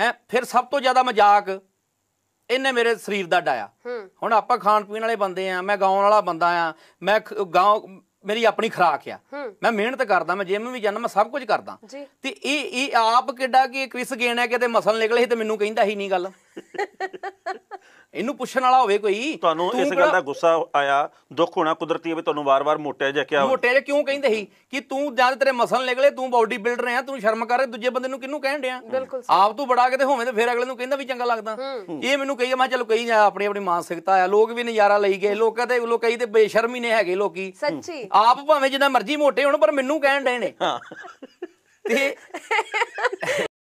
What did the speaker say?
ਹੈ ਫਿਰ ਸਭ ਤੋਂ ਜ਼ਿਆਦਾ ਮਜ਼ਾਕ ਇਹਨੇ ਮੇਰੇ ਸਰੀਰ ਦਾ ਡਾਇਆ ਹੁਣ ਆਪਾਂ ਖਾਣ ਪੀਣ ਵਾਲੇ ਬੰਦੇ ਆ ਮੈਂ ਗਾਉਣ ਵਾਲਾ ਬੰਦਾ ਆ ਮੈਂ ਗਾਉ ਮੇਰੀ ਆਪਣੀ ਖਰਾਕ ਆ ਮੈਂ ਮਿਹਨਤ ਕਰਦਾ ਮੈਂ ਜਿੰਮ ਵੀ ਜਾਂਦਾ ਮੈਂ ਸਭ ਕੁਝ ਕਰਦਾ ਤੇ ਇਹ ਇਹ ਆਪ ਕਿੱਡਾ ਕਿ ਕ੍ਰਿਸ ਗੇਣਾ ਹੈ ਕਿਤੇ ਮਸਲ ਨਿਕਲੇ ਸੀ ਤੇ ਮੈਨੂੰ ਕਹਿੰਦਾ ਹੀ ਨਹੀਂ ਗੱਲ ਇਹਨੂੰ ਪੁੱਛਣ ਵਾਲਾ ਹੋਵੇ ਕੋਈ ਤੁਹਾਨੂੰ ਇਸ ਗੱਲ ਦਾ ਗੁੱਸਾ ਆਇਆ ਦੁੱਖ ਹੋਣਾ ਕੁਦਰਤੀ ਹੈ ਵੀ ਤੁਹਾਨੂੰ ਵਾਰ-ਵਾਰ ਮੋਟਿਆ ਜਿਹਾ ਕਿਹਾ ਮੋਟੇ ਜਿਹਾ ਕਿਉਂ ਕਹਿੰਦੇ ਸੀ ਕਿ ਤੂੰ ਜਦ ਤੇਰੇ ਮਸਲ ਨਿਕਲੇ ਤੂੰ ਬਾਡੀ ਬਿਲਡਰ ਹੈ ਤੂੰ ਸ਼ਰਮ ਕਰ ਦੂਜੇ ਬੰਦੇ ਨੂੰ ਕਿੰਨੂੰ ਕਹਿਣ ਡਿਆ ਆਪ ਤੂੰ ਬੜਾ ਕਿਤੇ ਹੋਵੇਂ ਤੇ ਫਿਰ ਅਗਲੇ ਨੂੰ ਕਹਿੰਦਾ ਵੀ ਚੰਗਾ ਲੱਗਦਾ ਇਹ ਮੈਨੂੰ ਕਹੀ ਮੈਂ ਚਲੋ ਕਹੀ ਜਾ ਆਪਣੀ ਆਪਣੀ ਮਾਨਸਿਕਤਾ ਆ ਲੋਕ ਵੀ ਨਜ਼ਾਰਾ ਲਈ ਗਏ ਲੋਕਾਂ ਤੇ ਲੋਕ ਕਈ ਤੇ ਬੇਸ਼ਰਮੀ ਨੇ ਹੈਗੇ ਲੋਕੀ ਸੱਚੀ ਆਪ ਭਾਵੇਂ ਜਿੰਨਾ ਮਰਜ਼ੀ ਮੋਟੇ ਹੋਣ ਪਰ ਮੈਨੂੰ ਕਹਿਣ ਡਏ ਨੇ ਤੇ